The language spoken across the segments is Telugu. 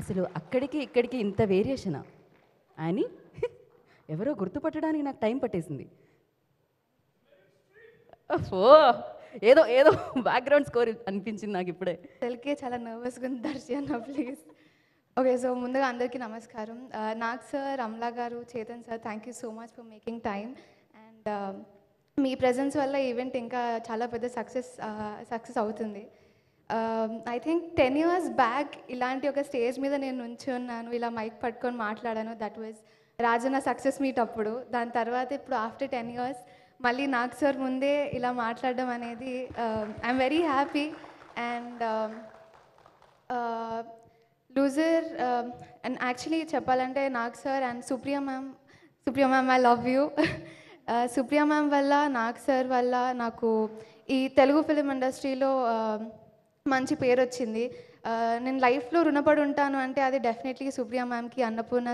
అసలు అక్కడికి ఇక్కడికి ఇంత వేరియేషనా అని ఎవరో గుర్తుపట్టడానికి నాకు టైం పట్టేసింది ఓ ఏదో ఏదో బ్యాక్గ్రౌండ్ స్కోర్ అనిపించింది నాకు ఇప్పుడే తెలికే చాలా నర్వస్గా ఉంది దర్శన ప్లీజ్ ఓకే సో ముందుగా అందరికీ నమస్కారం uh, నాకు సార్ రమ్లా గారు Chetan sir thank you so much for making time and మీ ప్రజెన్స్ వల్ల ఈవెంట్ ఇంకా చాలా పెద్ద సక్సెస్ సక్సెస్ uh, అవుతుంది I think ten years back ఇలాంటి ఒక స్టేజ్ మీద నేను నుంచి ఉన్నాను ఇలా మైక్ పట్టుకొని మాట్లాడాను that was Rajanna success meet అప్పుడు దాని తర్వాత ఇప్పుడు ఆఫ్టర్ టెన్ ఇయర్స్ మళ్ళీ నాకు సార్ ముందే ఇలా మాట్లాడడం అనేది I'm very happy and Loser and actually చెప్పాలంటే Nag sir and Supriya ma'am Supriya ma'am I love you Supriya ma'am వల్ల నాగ్ సార్ వల్ల నాకు ఈ తెలుగు ఫిలిం ఇండస్ట్రీలో మంచి పేరు వచ్చింది నేను లైఫ్లో రుణపడి ఉంటాను అంటే అది డెఫినెట్లీ సుప్రియా మ్యామ్కి అన్నపూర్ణ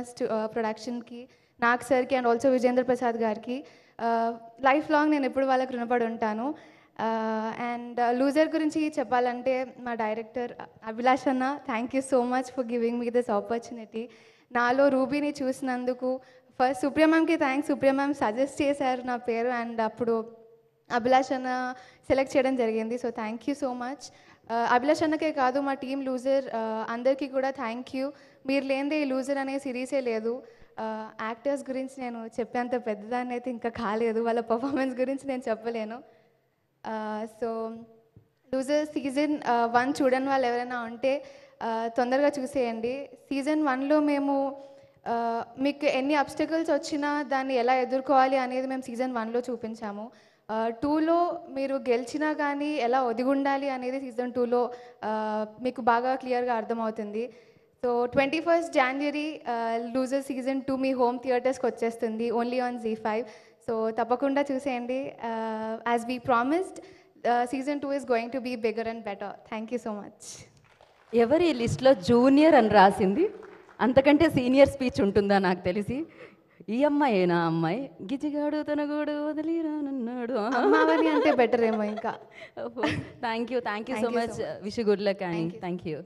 ప్రొడక్షన్కి నాగ్ సార్కి అండ్ ఆల్సో విజేంద్ర ప్రసాద్ గారికి లైఫ్ లాంగ్ నేను ఎప్పుడు వాళ్ళకి రుణపడి ఉంటాను అండ్ లూజర్ గురించి చెప్పాలంటే మా డైరెక్టర్ అభిలాష్ అన్న thank you so much for giving me this opportunity నాలో రూబీని చూసినందుకు ఫస్ట్ సుప్రియా మ్యామ్కి థ్యాంక్స్ సుప్రియా మ్యామ్ సజెస్ట్ చేశారు నా పేరు అండ్ అప్పుడు అభిలాష్ అన్న సెలెక్ట్ చేయడం జరిగింది so thank you so much Uh, Abhilash అన్నకే కాదు మా టీం లూజర్ uh, అందరికీ కూడా థ్యాంక్ యూ మీరు లేనిదే ఈ లూజర్ అనే సిరీసే లేదు యాక్టర్స్ uh, గురించి నేను చెప్పేంత పెద్దదాన్ని అయితే ఇంకా కాలేదు వాళ్ళ పర్ఫార్మెన్స్ గురించి నేను చెప్పలేను సో లూజర్ సీజన్ వన్ చూడని వాళ్ళు ఎవరైనా ఉంటే తొందరగా చూసేయండి సీజన్ వన్లో మేము మీకు ఎన్ని అబ్స్టికల్స్ వచ్చినా దాన్ని ఎలా ఎదుర్కోవాలి అనేది మేము సీజన్ వన్లో చూపించాము టూలో మీరు గెలిచినా కానీ ఎలా ఒదిగుండాలి అనేది సీజన్ టూలో మీకు బాగా క్లియర్గా అర్థమవుతుంది so twenty first January Loser season two మీ హోమ్ థియేటర్స్కి వచ్చేస్తుంది only on Zee five so తప్పకుండా చూసేయండి as we promised season two is going to be bigger and better thank you so much ఎవరి లిస్ట్లో జూనియర్ అని రాసింది అంతకంటే సీనియర్ స్పీచ్ ఉంటుందా నాకు తెలిసి ఈ అమ్మాయి నా అమ్మాయి గిజిగాడు తనగోడు వదిలిరానన్నాడు అంటే బెటర్ ఏమో ఇంకా thank you thank you so much wish good luck and thank you